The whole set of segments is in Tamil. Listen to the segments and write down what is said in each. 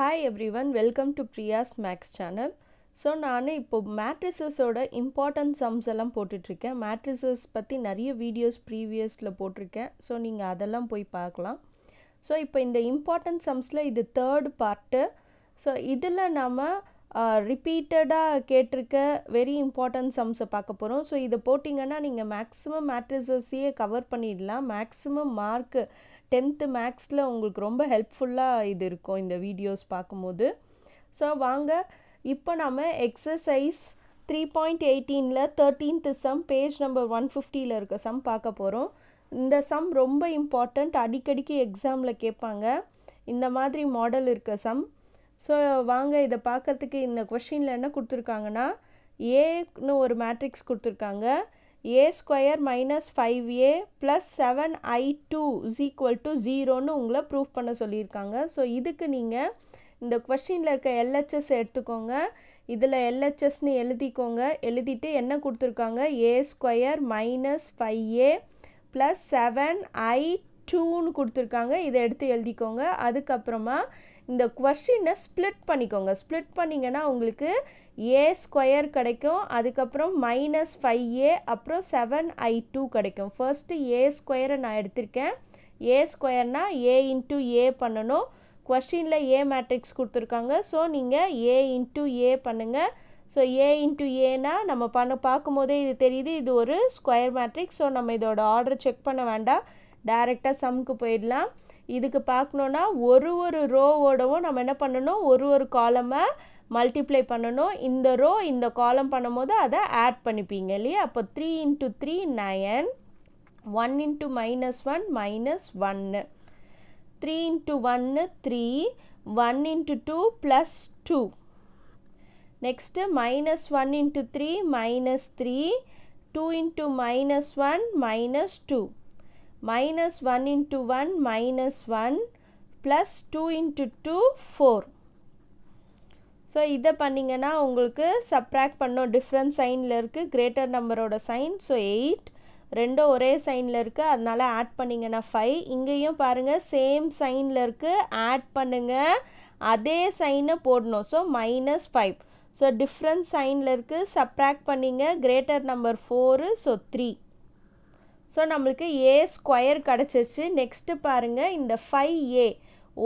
Hi everyone welcome to Priya's maths channel so நான் இப்போது மேட்ரிசஸோட இம்பார்ட்டன்ட் சம்ஸ் எல்லாம் போட்டுட்ருக்கேன் மேட்ரிசஸ் பற்றி நிறைய வீடியோஸ் ப்ரீவியஸில் போட்டிருக்கேன் ஸோ நீங்கள் அதெல்லாம் போய் பார்க்கலாம் ஸோ இப்போ இந்த இம்பார்ட்டன்ட் சம்ஸில் இது தேர்ட் பார்ட்டு ஸோ இதில் நம்ம ரிப்பீட்டடாக கேட்டிருக்க வெரி இம்பார்ட்டன்ட் சம்ஸை பார்க்க போகிறோம் ஸோ இதை போட்டிங்கன்னா நீங்கள் மேக்ஸிமம் மேட்ரிசஸையே கவர் பண்ணிடலாம் மேக்ஸிமம் மார்க்கு டென்த்து மேக்ஸில் உங்களுக்கு ரொம்ப ஹெல்ப்ஃபுல்லாக இது இருக்கும் இந்த வீடியோஸ் பார்க்கும்போது ஸோ வாங்க இப்போ நம்ம எக்ஸசைஸ் த்ரீ பாயிண்ட் எயிட்டீனில் thirteenth sum page number one ஃபிஃப்டியில் இருக்க சம் பார்க்க போகிறோம் இந்த சம் ரொம்ப இம்பார்ட்டண்ட் அடிக்கடிக்கு எக்ஸாமில் கேட்பாங்க இந்த மாதிரி மாடல் இருக்க சம் ஸோ வாங்க இதை பார்க்குறதுக்கு இந்த கொஷினில் என்ன கொடுத்துருக்காங்கன்னா ஏன்னு ஒரு மேட்ரிக்ஸ் கொடுத்துருக்காங்க A square minus five A plus seven I two is equal to ஜீரோன்னு உங்களை ப்ரூவ் பண்ண சொல்லியிருக்காங்க ஸோ இதுக்கு நீங்கள் இந்த கொஷினில் இருக்க எல்ஹெச்எஸ் எடுத்துக்கோங்க இதில் எல்ஹெச்எஸ்னு எழுதிக்கோங்க எழுதிட்டு என்ன கொடுத்துருக்காங்க A square minus five A plus seven I டூன்னு கொடுத்துருக்காங்க இதை எடுத்து எழுதிக்கோங்க அதுக்கப்புறமா இந்த கொஷினை ஸ்ப்ளிட் பண்ணிக்கோங்க ஸ்ப்ளிட் பண்ணிங்கன்னா உங்களுக்கு ஏ ஸ்கொயர் கிடைக்கும் அதுக்கப்புறம் மைனஸ் ஃபைவ் ஏ அப்புறம் செவன் ஐ டூ கிடைக்கும் ஃபர்ஸ்ட்டு ஏ ஸ்கொயரை நான் எடுத்திருக்கேன் ஏ ஸ்கொயர்னால் ஏ இன்ட்டு ஏ பண்ணணும் கொஷினில் ஏ மேட்ரிக்ஸ் கொடுத்துருக்காங்க ஸோ நீங்கள் ஏ இன்ட்டு ஏ பண்ணுங்கள் ஸோ ஏ இன்ட்டு ஏனா நம்ம பண்ண பார்க்கும்போதே இது தெரியுது இது ஒரு ஸ்கொயர் மேட்ரிக்ஸ் ஸோ நம்ம இதோட ஆர்டர் செக் பண்ண வேண்டாம் டேரெக்டாக சம்க்கு போயிடலாம் இதுக்கு பார்க்கணுன்னா ஒரு ஒரு ரோவோடவும் நம்ம என்ன பண்ணணும் ஒரு ஒரு காலமை மல்டிப்ளை பண்ணணும் இந்த ரோ இந்த காலம் பண்ணும்போது அதை ஆட் பண்ணிப்பீங்க இல்லையா அப்போ three into three nine one into minus one minus ஒன்று த்ரீ இன்ட்டு ஒன்று three one into two plus two next minus one into three minus three two into minus one minus two minus one into one minus one plus two into two four so இதை பண்ணிங்கன்னா உங்களுக்கு சப்ராக்ட் பண்ணோம் டிஃப்ரெண்ட் சைனில் இருக்குது கிரேட்டர் நம்பரோட சைன் ஸோ எயிட் ரெண்டும் ஒரே சைனில் இருக்குது அதனால் ஆட் பண்ணிங்கன்னா ஃபைவ் இங்கேயும் பாருங்கள் சேம் சைனில் இருக்குது ஆட் பண்ணுங்கள் அதே சைனை போடணும் so minus five so different சைனில் இருக்குது சப்ராக்ட் பண்ணிங்க greater number four so three so நம்மளுக்கு ஏ ஸ்கொயர் கிடச்சிருச்சு நெக்ஸ்ட்டு பாருங்கள் இந்த ஃபைவ் ஏ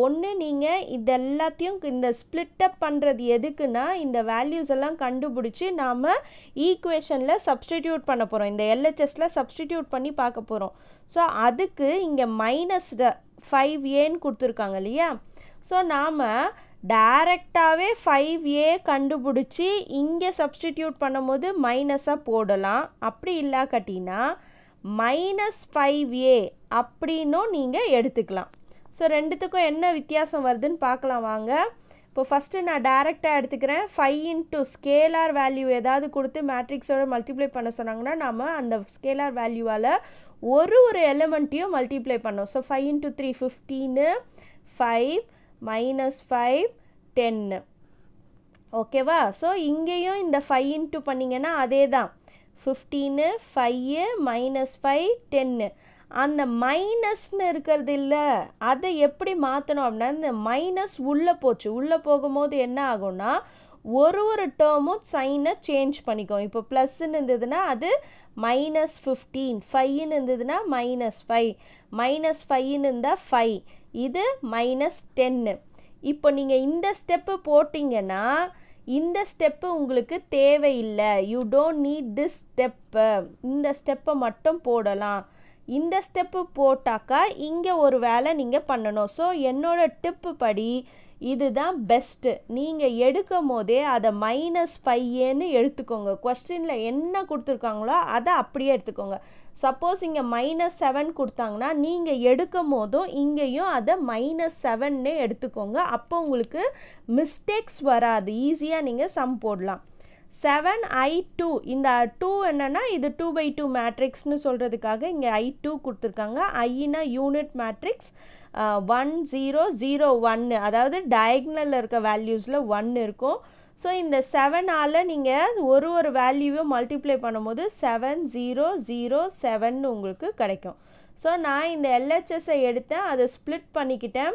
ஒன்று நீங்கள் இதெல்லாத்தையும் இந்த ஸ்பிளிட்டப் பண்ணுறது எதுக்குன்னா இந்த வேல்யூஸ் எல்லாம் கண்டுபிடிச்சி நாம் ஈக்குவேஷனில் சப்ஸ்டிடியூட் பண்ண போகிறோம் இந்த எல்ஹெச்எஸில் சப்ஸ்டிடியூட் பண்ணி பார்க்க போகிறோம் ஸோ அதுக்கு இங்கே மைனஸ் ஃபைவ் ஏன்னு கொடுத்துருக்காங்க இல்லையா ஸோ நாம் டேரெக்டாகவே ஃபைவ் ஏ கண்டுபிடிச்சி இங்கே சப்ஸ்டிடியூட் பண்ணும்போது மைனஸாக போடலாம் அப்படி கட்டினா மைனஸ் ஃபைவ் ஏ அப்படின்னும் நீங்கள் எடுத்துக்கலாம் ஸோ ரெண்டுத்துக்கும் என்ன வித்தியாசம் வருதுன்னு பார்க்கலாம் வாங்க இப்போ ஃபஸ்ட்டு நான் டைரெக்டாக எடுத்துக்கிறேன் ஃபைவ் இன்ட்டு ஸ்கேலார் வேல்யூ ஏதாவது கொடுத்து மேட்ரிக்ஸோட மல்டிப்ளை பண்ண சொன்னாங்கன்னா நம்ம அந்த ஸ்கேலார் வேல்யூவால் ஒரு ஒரு எலிமெண்ட்டையும் மல்டிப்ளை பண்ணோம் so five into three fifteen five minus five டென்னு ஓகேவா ஸோ இங்கேயும் இந்த ஃபைவ் இன்ட்டு பண்ணிங்கன்னா அதே தான் ஃபிஃப்டீனு ஃபைவு மைனஸ் ஃபைவ் டென்னு அந்த மைனஸ்னு இருக்கிறது இல்லை அதை எப்படி மாற்றணும் அப்படின்னா இந்த மைனஸ் உள்ளே போச்சு உள்ளே போகும்போது என்ன ஆகும்னா ஒரு ஒரு டேர்மும் சைனை சேஞ்ச் பண்ணிக்கும் இப்போ ப்ளஸ்ன்னு இருந்ததுன்னா அது மைனஸ் ஃபிஃப்டீன் ஃபைன்னு இருந்ததுன்னா மைனஸ் ஃபைவ் மைனஸ் ஃபைன்னு இருந்தால் ஃபைவ் இது மைனஸ் டென்னு இப்போ நீங்கள் இந்த ஸ்டெப்பு போட்டிங்கன்னா இந்த ஸ்டெப்பு உங்களுக்கு தேவையில்லை you don't need this step இந்த ஸ்டெப்பை மட்டும் போடலாம் இந்த ஸ்டெப்பு போட்டாக்கா இங்கே ஒரு வேலை நீங்கள் பண்ணணும் ஸோ என்னோடய டிப்பு படி இதுதான் பெஸ்ட்டு நீங்கள் எடுக்கும் போதே அதை மைனஸ் ஃபையேன்னு எடுத்துக்கோங்க கொஸ்டினில் என்ன கொடுத்துருக்காங்களோ அதை அப்படியே எடுத்துக்கோங்க சப்போஸ் இங்கே மைனஸ் செவன் கொடுத்தாங்கன்னா நீங்கள் எடுக்கும் போதும் இங்கேயும் அதை மைனஸ் செவன்னே எடுத்துக்கோங்க அப்போ உங்களுக்கு மிஸ்டேக்ஸ் வராது ஈஸியாக நீங்கள் சம் போடலாம் செவன் ஐ டூ இந்த டூ என்னென்னா இது டூ பை டூ மேட்ரிக்ஸ்னு சொல்கிறதுக்காக இங்கே ஐ டூ கொடுத்துருக்காங்க ஐனா unit matrix one zero zero ஒன்று அதாவது டயக்னலில் இருக்க வேல்யூஸில் ஒன்று இருக்கும் ஸோ இந்த செவனால் நீங்கள் ஒரு ஒரு வேல்யூவையும் மல்டிப்ளை பண்ணும்போது செவன் ஜீரோ ஜீரோ செவன் உங்களுக்கு கிடைக்கும் ஸோ நான் இந்த எல்ஹெச்எஸ்ஸை எடுத்தேன் அதை ஸ்ப்ளிட் பண்ணிக்கிட்டேன்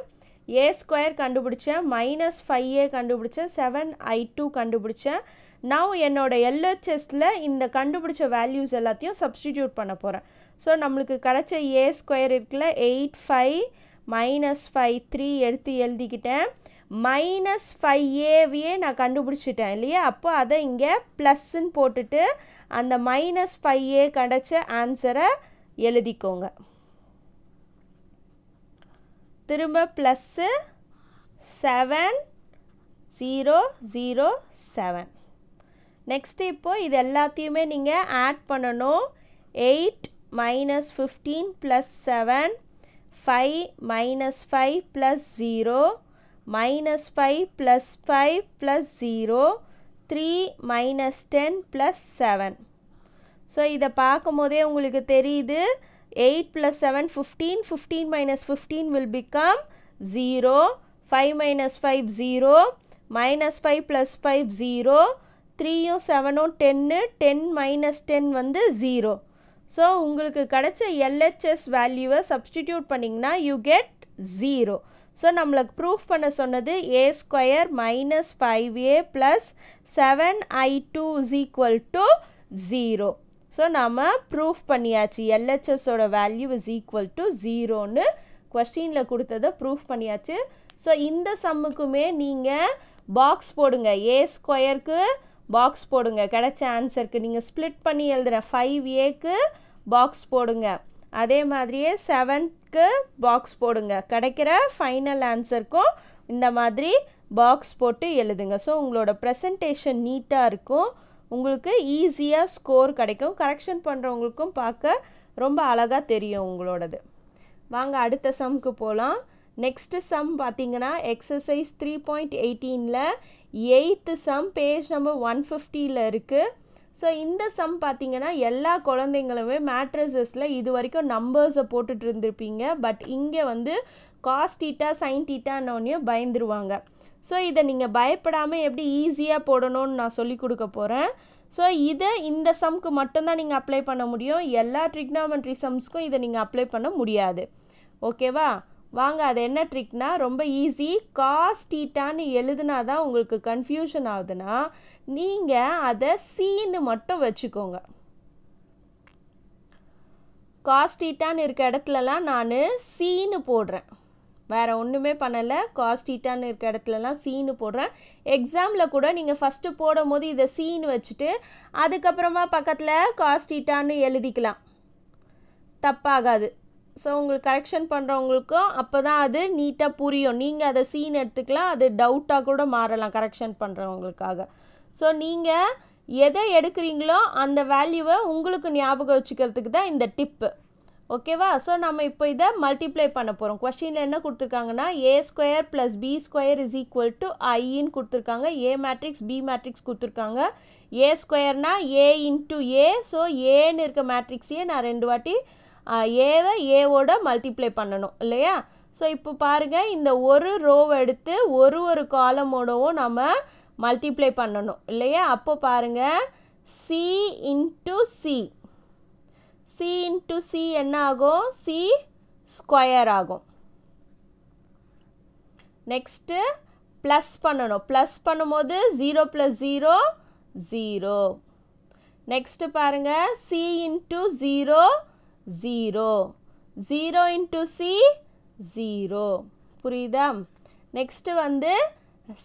ஏ ஸ்கொயர் கண்டுபிடிச்சேன் மைனஸ் ஃபைவ் ஏ கண்டுபிடிச்சேன் செவன் ஐ டூ கண்டுபிடிச்சேன் நான் என்னோடய எல்ஹெச்எஸில் இந்த கண்டுபிடிச்ச வேல்யூஸ் எல்லாத்தையும் சப்ஸ்டிடியூட் பண்ண போகிறேன் ஸோ நம்மளுக்கு கிடச்ச ஏ ஸ்கொயர் இருக்குல்ல eight five minus five three எடுத்து எழுதிக்கிட்டேன் மைனஸ் ஃபைவ் ஏவியே நான் கண்டுபிடிச்சிட்டேன் இல்லையா அப்போ அதை இங்கே ப்ளஸ்ன்னு போட்டுட்டு அந்த மைனஸ் ஃபைவ் ஏ கிடச்ச ஆன்சரை எழுதிக்கோங்க திரும்ப plus seven zero zero seven next இப்போது இது எல்லாத்தையுமே நீங்கள் ஆட் பண்ணணும் eight minus fifteen plus seven five minus five plus zero minus five plus five plus zero three minus ten plus seven so இதை பார்க்கும்போதே உங்களுக்கு தெரியுது eight plus seven fifteen fifteen minus fifteen will become zero five minus five zero minus five plus five zero த்ரீயும் செவனும் டென்னு டென் மைனஸ் டென் வந்து ஜீரோ ஸோ உங்களுக்கு கிடைச்ச எல்ஹெச்எஸ் வேல்யூவை சப்ஸ்டிடியூட் பண்ணிங்கன்னா யூ கெட் ஜீரோ ஸோ நம்மளுக்கு ப்ரூஃப் பண்ண சொன்னது A square minus five A plus seven I two is equal to zero so நம்ம ப்ரூஃப் பண்ணியாச்சு எல்ஹெச்எஸோட வேல்யூ இஸ் ஈக்குவல் டு ஜீரோன்னு கொஸ்டினில் கொடுத்ததை ப்ரூஃப் பண்ணியாச்சு ஸோ இந்த சம்முக்குமே நீங்கள் பாக்ஸ் போடுங்க ஏ ஸ்கொயருக்கு பாக்ஸ் போடுங்க கிடைச்ச ஆன்சருக்கு நீங்கள் ஸ்ப்ளிட் பண்ணி எழுதுகிற ஃபைவ் ஏக்கு பாக்ஸ் போடுங்க அதே மாதிரியே செவன் பாக்ஸ்க்கு பாக்ஸ் போடுங்க கிடைக்கிற ஃபைனல் ஆன்சருக்கும் இந்த மாதிரி பாக்ஸ் போட்டு எழுதுங்க ஸோ உங்களோட ப்ரெசன்டேஷன் நீட்டாக இருக்கும் உங்களுக்கு ஈஸியாக ஸ்கோர் கிடைக்கும் கரெக்ஷன் பண்ணுறவங்களுக்கும் பார்க்க ரொம்ப அழகாக தெரியும் உங்களோடது வாங்க அடுத்த சம்க்கு போகலாம் நெக்ஸ்ட்டு சம் பார்த்தீங்கன்னா எக்ஸசைஸ் த்ரீ பாயிண்ட் எயிட்டீனில் eighth sum page number one ஃபிஃப்டியில் இருக்குது ஸோ இந்த சம் பார்த்தீங்கன்னா எல்லா குழந்தைங்களுமே மேட்ரஸஸில் இது வரைக்கும் நம்பர்ஸை போட்டுட்டு இருந்திருப்பீங்க பட் இங்கே வந்து காஸ்டீட்டா சைன் டீட்டானோனையும் பயந்துருவாங்க ஸோ இதை நீங்கள் பயப்படாமல் எப்படி ஈஸியாக போடணும்னு நான் சொல்லி கொடுக்க போகிறேன் ஸோ இதை இந்த சம்க்கு மட்டும்தான் நீங்கள் அப்ளை பண்ண முடியும் எல்லா ட்ரிக்னாமெண்ட்ரி சம்ஸ்க்கும் இதை நீங்கள் அப்ளை பண்ண முடியாது ஓகேவா வாங்க அது என்ன ட்ரிக்னால் ரொம்ப ஈஸி காஸ் டீட்டான்னு எழுதுனா தான் உங்களுக்கு கன்ஃபியூஷன் ஆகுதுன்னா நீங்கள் அதை சீன்னு மட்டும் வச்சுக்கோங்க காஸ் டீட்டான்னு இருக்க இடத்துலலாம் நான் சீனு போடுறேன் வேறு ஒன்றுமே பண்ணலை காஸ் டீட்டான்னு இருக்க இடத்துலலாம் சீனு போடுறேன் எக்ஸாமில் கூட நீங்கள் ஃபஸ்ட்டு போடும் போது இதை சீனு வச்சுட்டு அதுக்கப்புறமா பக்கத்தில் காஸ் டீட்டான்னு எழுதிக்கலாம் தப்பாகாது ஸோ உங்களுக்கு கரெக்ஷன் பண்ணுறவங்களுக்கும் அப்போ தான் அது நீட்டாக புரியும் நீங்கள் அதை சீன் எடுத்துக்கலாம் அது டவுட்டாக கூட மாறலாம் கரெக்ஷன் பண்ணுறவங்களுக்காக ஸோ நீங்கள் எதை எடுக்கிறீங்களோ அந்த வேல்யூவை உங்களுக்கு ஞாபகம் வச்சுக்கிறதுக்கு தான் இந்த டிப்பு ஓகேவா ஸோ நம்ம இப்போ இதை மல்டிப்ளை பண்ண போகிறோம் கொஸ்டினில் என்ன கொடுத்துருக்காங்கன்னா A square plus B square is equal to ஐன்னு கொடுத்துருக்காங்க ஏ மேட்ரிக்ஸ் பி மேட்ரிக்ஸ் கொடுத்துருக்காங்க ஏ ஸ்கொயர்னால் ஏ இன்ட்டு ஏ ஸோ ஏன்னு இருக்க மேட்ரிக்ஸையே நான் ரெண்டு வாட்டி ஏவை ஏவோட மல்டிப்ளை பண்ணணும் இல்லையா ஸோ இப்போ பாருங்கள் இந்த ஒரு ரோவை எடுத்து ஒரு ஒரு காலமோடவும் நம்ம மல்டிப்ளை பண்ணணும் இல்லையா அப்போ பாருங்கள் C into C C into C என்ன ஆகும் சி ஸ்கொயர் ஆகும் நெக்ஸ்ட்டு ப்ளஸ் பண்ணணும் ப்ளஸ் பண்ணும்போது zero plus zero zero next பாருங்கள் C into zero zero zero into C zero புரியுதா நெக்ஸ்ட்டு வந்து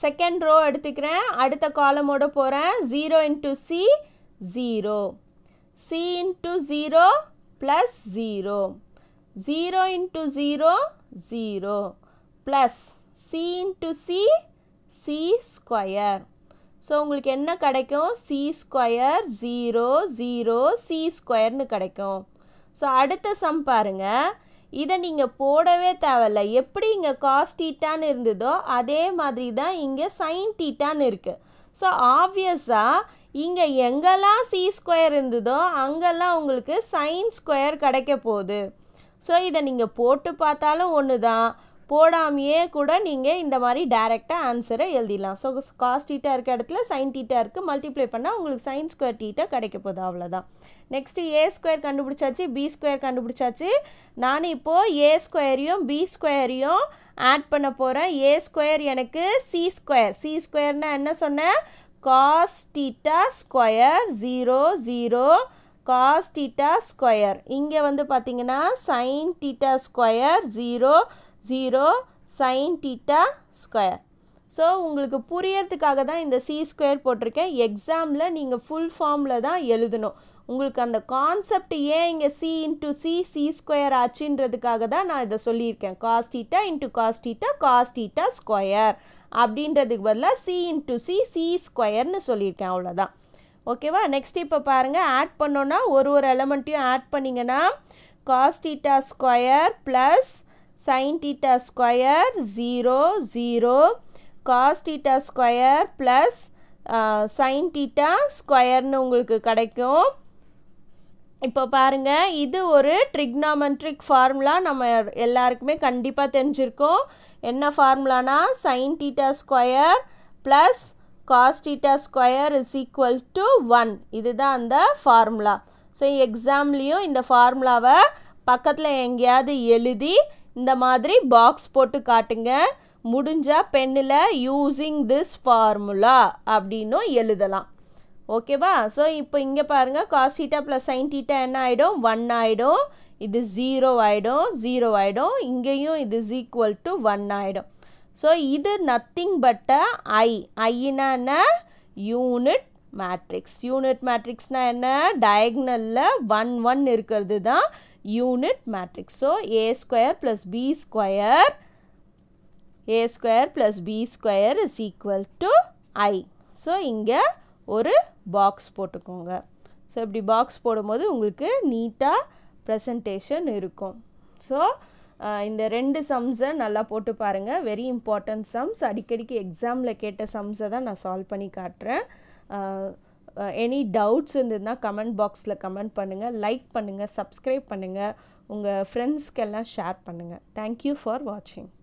செகண்ட் ரோ எடுத்துக்கிறேன் அடுத்த காலமோட போகிறேன் zero into C zero C into zero plus zero zero into zero zero plus C into C C square so உங்களுக்கு என்ன கிடைக்கும் C square zero zero C ஸ்கொயர்னு கிடைக்கும் ஸோ அடுத்த சம் பாருங்கள் இதை நீங்கள் போடவே தேவையில்ல எப்படி இங்கே காஸ் டீட்டான்னு இருந்ததோ அதே மாதிரி தான் இங்கே சைன் டீட்டான்னு இருக்குது ஸோ ஆப்வியஸாக இங்கே எங்கெல்லாம் சி ஸ்கொயர் இருந்ததோ அங்கெல்லாம் உங்களுக்கு சைன் ஸ்கொயர் கிடைக்க போகுது ஸோ இதை நீங்கள் போட்டு பார்த்தாலும் ஒன்று தான் போடாமையே கூட நீங்கள் இந்த மாதிரி டேரெக்டாக ஆன்சரை எழுதிடலாம் ஸோ காஸ் டீட்டா இருக்க இடத்துல சைன் டீட்டா இருக்குது மல்டிப்ளை பண்ணால் உங்களுக்கு சைன் ஸ்கொயர் டீட்டா கிடைக்க போகுது அவ்வளோதான் நெக்ஸ்ட்டு ஏ ஸ்கொயர் கண்டுபிடிச்சாச்சு பி ஸ்கொயர் கண்டுபிடிச்சாச்சு நான் இப்போது ஏ ஸ்கொயரையும் பி ஸ்கொயரையும் ஆட் பண்ண போகிறேன் ஏ ஸ்கொயர் எனக்கு சி ஸ்கொயர் சி ஸ்கொயர்னா என்ன சொன்னேன் cos theta square zero zero cos theta square இங்கே வந்து பார்த்தீங்கன்னா sine theta square zero zero sine theta square so உங்களுக்கு புரியறதுக்காக தான் இந்த சி ஸ்கொயர் போட்டிருக்கேன் எக்ஸாமில் நீங்கள் ஃபுல் ஃபார்மில் தான் எழுதணும் உங்களுக்கு அந்த கான்செப்ட் ஏன் இங்கே C into C C square ஆச்சுன்றதுக்காக தான் நான் இதை சொல்லியிருக்கேன் cos theta into cos theta cos theta square அப்படின்றதுக்கு பதிலாக சி இன்ட்டு சி சி ஸ்கொயர்னு சொல்லியிருக்கேன் அவ்வளோதான் ஓகேவா நெக்ஸ்ட் இப்போ பாருங்கள் ஆட் பண்ணோன்னா ஒரு ஒரு எலமெண்ட்டையும் ஆட் பண்ணிங்கன்னா cos theta square plus sin theta square zero 0 cos theta square plus uh, sin theta squareனு உங்களுக்கு கிடைக்கும் இப்போ பாருங்கள் இது ஒரு ட்ரிக்னாமெட்ரிக் ஃபார்முலா நம்ம எல்லாருக்குமே கண்டிப்பாக தெரிஞ்சிருக்கோம் என்ன ஃபார்முலானா sine theta square plus cos theta square is equal to one இதுதான் அந்த ஃபார்முலா ஸோ எக்ஸாம்லேயும் இந்த ஃபார்முலாவை பக்கத்தில் எங்கேயாவது எழுதி இந்த மாதிரி பாக்ஸ் போட்டு காட்டுங்க முடிஞ்சால் பெண்ணில் யூஸிங் திஸ் ஃபார்முலா அப்படின்னும் எழுதலாம் ஓகேவா ஸோ இப்போ இங்கே பாருங்கள் காசிட்டா ப்ளஸ் சைன் டீட்டா என்ன ஆகிடும் ஒன் ஆகிடும் இது ஜீரோ ஆகிடும் ஜீரோ ஆகிடும் இங்கேயும் இது இஸ் ஈக்குவல் டு ஒன் ஆகிடும் ஸோ இது நத்திங் பட் ஐ ஐனா என்ன யூனிட் மேட்ரிக்ஸ் யூனிட் மேட்ரிக்ஸ்னால் என்ன டயக்னலில் ஒன் ஒன் இருக்கிறது தான் unit matrix so A square plus B square A square plus B square is equal to I. So இங்கே ஒரு பாக்ஸ் போட்டுக்கோங்க ஸோ இப்படி பாக்ஸ் போடும்போது உங்களுக்கு நீட்டாக ப்ரெசன்டேஷன் இருக்கும் ஸோ இந்த ரெண்டு சம்ஸை நல்லா போட்டு பாருங்கள் வெரி இம்பார்ட்டன்ட் சம்ஸ் அடிக்கடிக்கு எக்ஸாமில் கேட்ட சம்ஸை தான் நான் சால்வ் பண்ணி காட்டுறேன் எனி டவுட்ஸ் இருந்ததுன்னா கமெண்ட் பாக்ஸில் கமெண்ட் பண்ணுங்கள் லைக் பண்ணுங்கள் சப்ஸ்கிரைப் பண்ணுங்கள் உங்கள் ஃப்ரெண்ட்ஸ்க்கெல்லாம் ஷேர் பண்ணுங்கள் தேங்க்யூ ஃபார் வாட்சிங்